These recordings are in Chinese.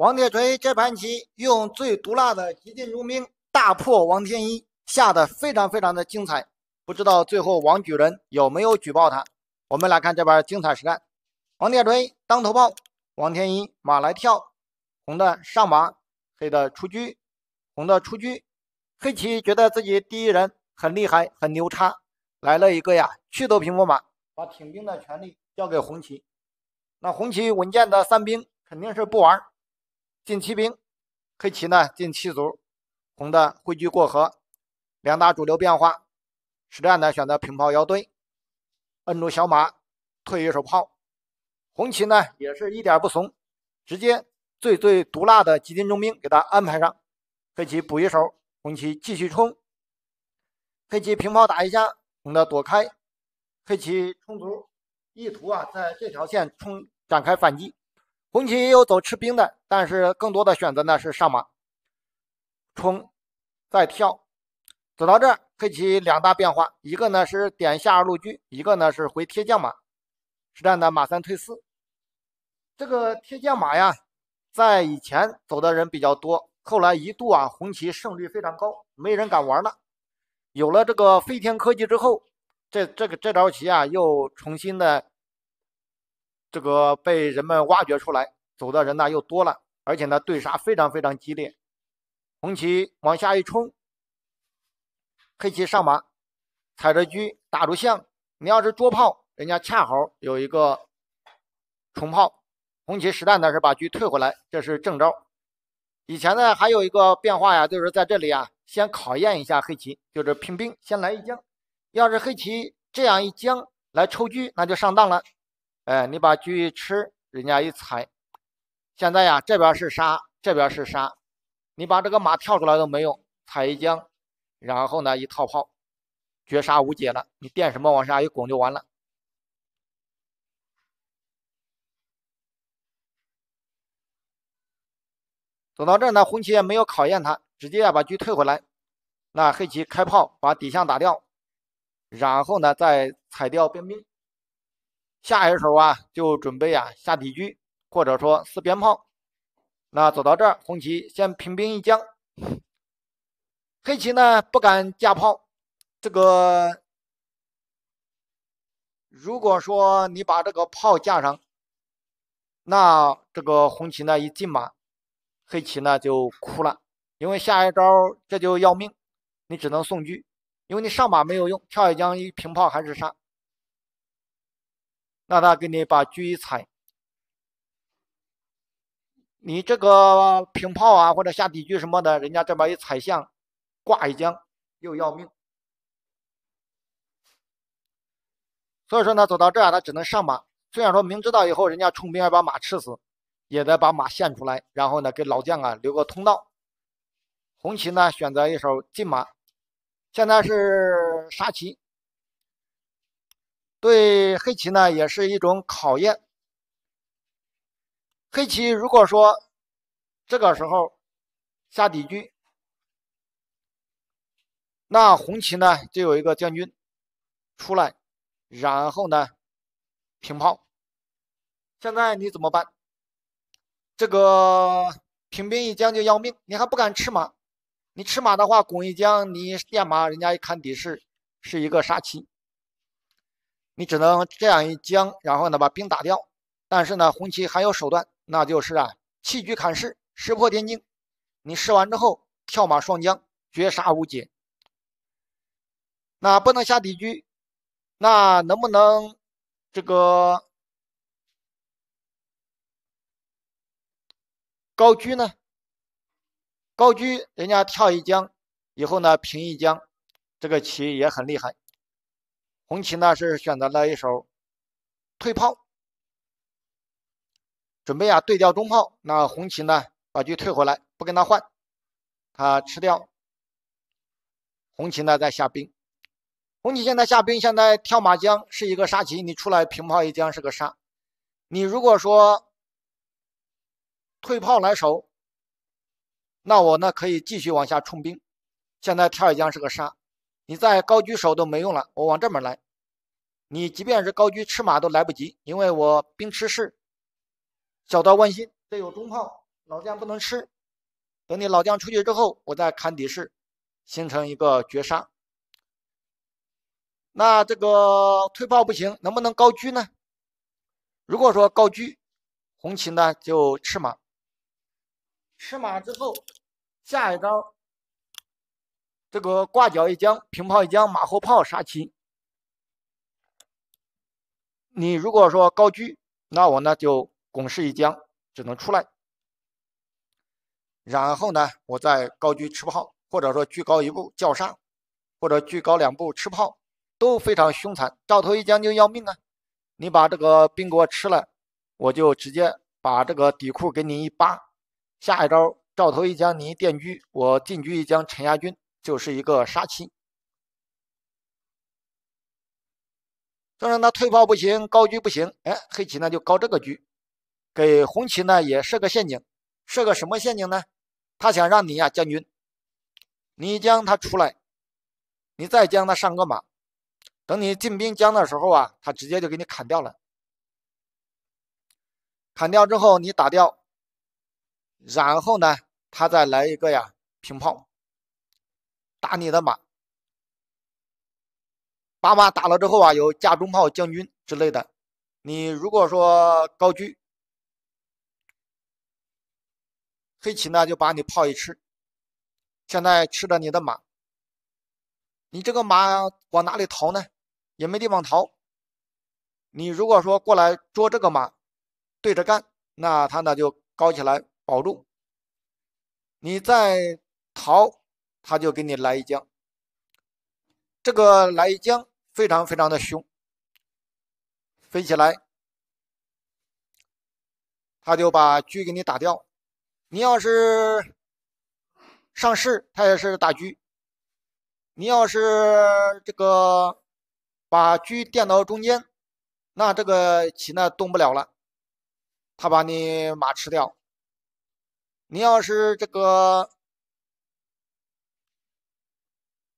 王铁锤这盘棋用最毒辣的“急进如兵”，大破王天一，下的非常非常的精彩。不知道最后王举人有没有举报他？我们来看这边精彩实战：王铁锤当头炮，王天一马来跳，红的上马，黑的出车，红的出车，黑棋觉得自己第一人很厉害，很牛叉，来了一个呀，去头平不马，把挺兵的权利交给红旗。那红旗稳健的三兵肯定是不玩。进骑兵，黑棋呢进七卒，红的汇聚过河，两大主流变化。实战呢选择平炮腰对。摁住小马，退一手炮。红旗呢也是一点不怂，直接最最毒辣的吉林中兵给他安排上。黑棋补一手，红旗继续冲。黑棋平炮打一下，红的躲开。黑棋冲卒，意图啊在这条线冲展开反击。红旗也有走吃兵的，但是更多的选择呢是上马冲再跳。走到这儿，黑棋两大变化，一个呢是点下路车，一个呢是回贴将马。实战的马三退四。这个贴将马呀，在以前走的人比较多，后来一度啊红旗胜率非常高，没人敢玩了。有了这个飞天科技之后，这这个这招棋啊又重新的。这个被人们挖掘出来，走的人呢又多了，而且呢对杀非常非常激烈。红棋往下一冲，黑棋上马踩着车打着象，你要是捉炮，人家恰好有一个冲炮，红棋实弹呢是把车退回来，这是正招。以前呢还有一个变化呀，就是在这里啊先考验一下黑棋，就是拼兵先来一将，要是黑棋这样一将来抽车，那就上当了。哎，你把车一吃，人家一踩。现在呀，这边是杀，这边是杀，你把这个马跳出来都没用，踩一将，然后呢一套炮，绝杀无解了。你垫什么往下一拱就完了。走到这呢，红棋没有考验他，直接把车退回来。那黑棋开炮把底象打掉，然后呢再踩掉兵兵。下一手啊，就准备啊下底车，或者说四鞭炮。那走到这儿，红旗先平兵一将，黑棋呢不敢架炮。这个如果说你把这个炮架上，那这个红旗呢一进马，黑棋呢就哭了，因为下一招这就要命，你只能送车，因为你上马没有用，跳一将一平炮还是杀。让他给你把车一踩，你这个平炮啊或者下底车什么的，人家这边一踩象，挂一将又要命。所以说呢，走到这儿他只能上马，虽然说明知道以后人家冲兵要把马吃死，也得把马献出来，然后呢给老将啊留个通道。红旗呢选择一手进马，现在是杀棋。对黑棋呢也是一种考验。黑棋如果说这个时候下底车，那红旗呢就有一个将军出来，然后呢平炮。现在你怎么办？这个平兵一将就要命，你还不敢吃马？你吃马的话，拱一将，你垫马，人家一看底士，是一个杀棋。你只能这样一将，然后呢把兵打掉。但是呢，红棋还有手段，那就是啊弃车砍士，石破天惊。你吃完之后跳马双将，绝杀无解。那不能下底车，那能不能这个高车呢？高车人家跳一将，以后呢平一将，这个棋也很厉害。红旗呢是选择了一手退炮，准备啊对掉中炮。那红旗呢把车退回来，不跟他换，他吃掉。红旗呢在下兵，红旗现在下兵，现在跳马将是一个杀棋，你出来平炮一将是个杀。你如果说退炮来守，那我呢可以继续往下冲兵，现在跳一将是个杀。你再高车守都没用了，我往这边来，你即便是高车吃马都来不及，因为我兵吃士，小刀万心这有中炮，老将不能吃，等你老将出去之后，我再砍敌士，形成一个绝杀。那这个退炮不行，能不能高居呢？如果说高居，红旗呢就吃马，吃马之后，下一招。这个挂角一将平炮一将马后炮杀棋，你如果说高车，那我呢就拱士一将只能出来，然后呢我再高车吃炮，或者说车高一步叫杀，或者车高两步吃炮，都非常凶残。赵头一将就要命啊！你把这个兵给我吃了，我就直接把这个底库给你一扒。下一招赵头一将你一垫车，我进车一将沉压军。就是一个杀棋，让他退炮不行，高居不行，哎，黑棋呢就高这个居，给红棋呢也设个陷阱，设个什么陷阱呢？他想让你呀将军，你将他出来，你再将他上个马，等你进兵将的时候啊，他直接就给你砍掉了，砍掉之后你打掉，然后呢，他再来一个呀平炮。打你的马，把马打了之后啊，有架中炮将军之类的。你如果说高居，黑棋呢就把你炮一吃，现在吃着你的马，你这个马往哪里逃呢？也没地方逃。你如果说过来捉这个马，对着干，那他呢就高起来保住。你再逃。他就给你来一将，这个来一将非常非常的凶。飞起来，他就把车给你打掉。你要是上士，他也是打车。你要是这个把车垫到中间，那这个棋呢动不了了，他把你马吃掉。你要是这个。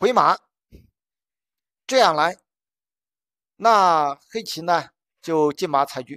回马，这样来，那黑棋呢就进马踩车，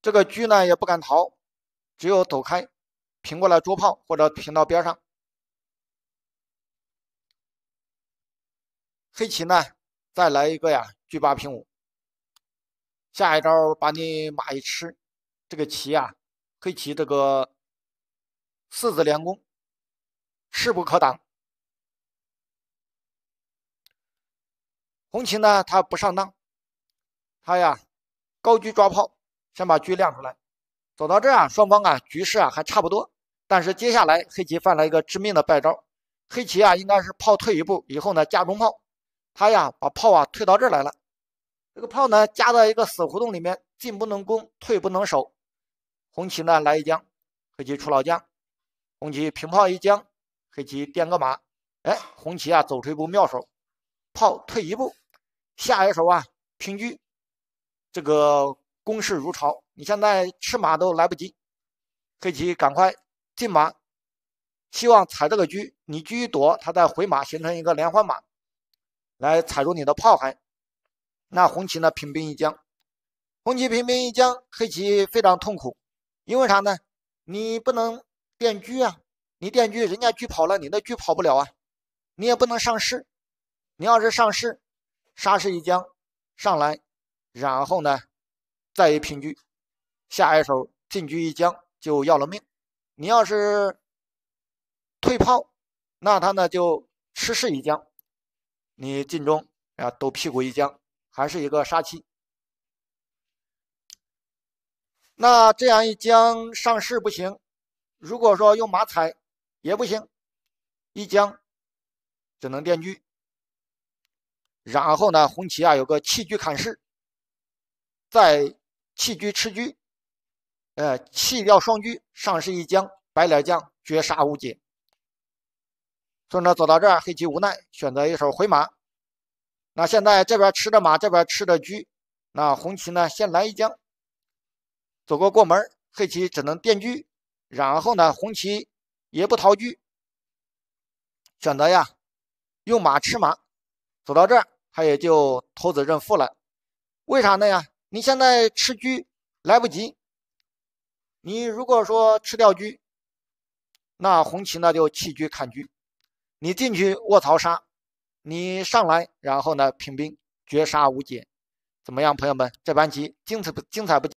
这个车呢也不敢逃，只有走开，平过来捉炮或者平到边上。黑棋呢再来一个呀，车八平五，下一招把你马一吃，这个棋啊，黑棋这个四子连攻。势不可挡。红旗呢，他不上当，他呀高居抓炮，先把车亮出来。走到这儿啊，双方啊局势啊还差不多。但是接下来黑棋犯了一个致命的败招。黑棋啊，应该是炮退一步以后呢加中炮，他呀把炮啊退到这儿来了。这个炮呢夹在一个死胡同里面，进不能攻，退不能守。红旗呢来一将，黑棋出老将，红旗平炮一将。黑棋垫个马，哎，红棋啊走出一步妙手，炮退一步，下一手啊平车，这个攻势如潮，你现在吃马都来不及，黑棋赶快进马，希望踩这个车，你车一躲，他再回马形成一个连环马，来踩住你的炮还。那红棋呢平兵一将，红棋平兵一将，黑棋非常痛苦，因为啥呢？你不能垫车啊。你电锯人家锯跑了，你的锯跑不了啊，你也不能上市。你要是上市，杀士一将上来，然后呢再一平局，下一手进局一将就要了命。你要是退炮，那他呢就吃士一将，你进中啊抖屁股一将还是一个杀气。那这样一将上市不行，如果说用马踩。也不行，一将只能电车。然后呢，红旗啊有个弃车砍士，再弃车吃车，呃弃掉双车，上士一将，白鸟将绝杀无解。顺着走到这儿，黑棋无奈选择一手回马。那现在这边吃着马，这边吃着车，那红旗呢先来一将，走过过门，黑棋只能电车，然后呢，红旗。也不逃车，选择呀，用马吃马，走到这儿，他也就投子认负了。为啥呢呀？你现在吃车来不及，你如果说吃掉车，那红棋呢就弃车砍车，你进去卧槽杀，你上来然后呢平兵绝杀无解，怎么样，朋友们？这盘棋精彩不？精彩不？